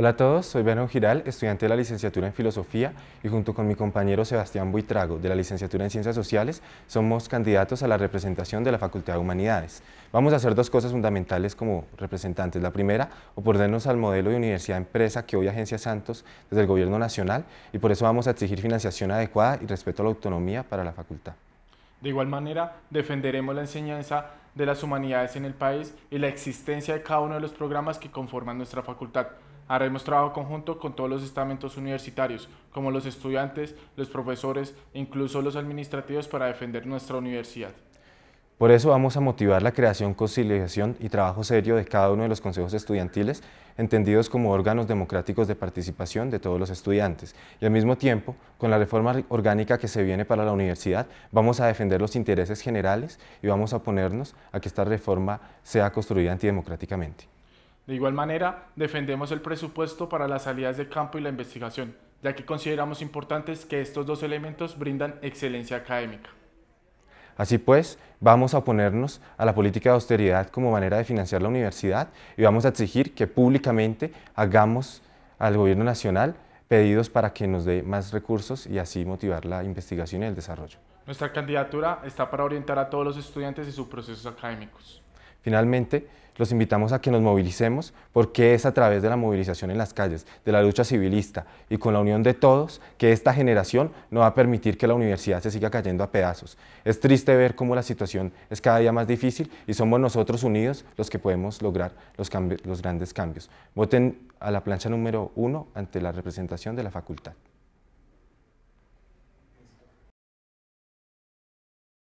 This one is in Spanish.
Hola a todos, soy Berno Giral, estudiante de la licenciatura en Filosofía y junto con mi compañero Sebastián Buitrago de la licenciatura en Ciencias Sociales somos candidatos a la representación de la Facultad de Humanidades. Vamos a hacer dos cosas fundamentales como representantes. La primera, oponernos al modelo de universidad empresa que hoy Agencia Santos desde el Gobierno Nacional y por eso vamos a exigir financiación adecuada y respeto a la autonomía para la facultad. De igual manera, defenderemos la enseñanza de las humanidades en el país y la existencia de cada uno de los programas que conforman nuestra facultad. Haremos trabajo conjunto con todos los estamentos universitarios, como los estudiantes, los profesores e incluso los administrativos para defender nuestra universidad. Por eso vamos a motivar la creación, conciliación y trabajo serio de cada uno de los consejos estudiantiles, entendidos como órganos democráticos de participación de todos los estudiantes. Y al mismo tiempo, con la reforma orgánica que se viene para la universidad, vamos a defender los intereses generales y vamos a oponernos a que esta reforma sea construida antidemocráticamente. De igual manera, defendemos el presupuesto para las salidas de campo y la investigación, ya que consideramos importantes que estos dos elementos brindan excelencia académica. Así pues, vamos a oponernos a la política de austeridad como manera de financiar la universidad y vamos a exigir que públicamente hagamos al gobierno nacional pedidos para que nos dé más recursos y así motivar la investigación y el desarrollo. Nuestra candidatura está para orientar a todos los estudiantes y sus procesos académicos. Finalmente, los invitamos a que nos movilicemos porque es a través de la movilización en las calles, de la lucha civilista y con la unión de todos que esta generación no va a permitir que la universidad se siga cayendo a pedazos. Es triste ver cómo la situación es cada día más difícil y somos nosotros unidos los que podemos lograr los, los grandes cambios. Voten a la plancha número uno ante la representación de la facultad.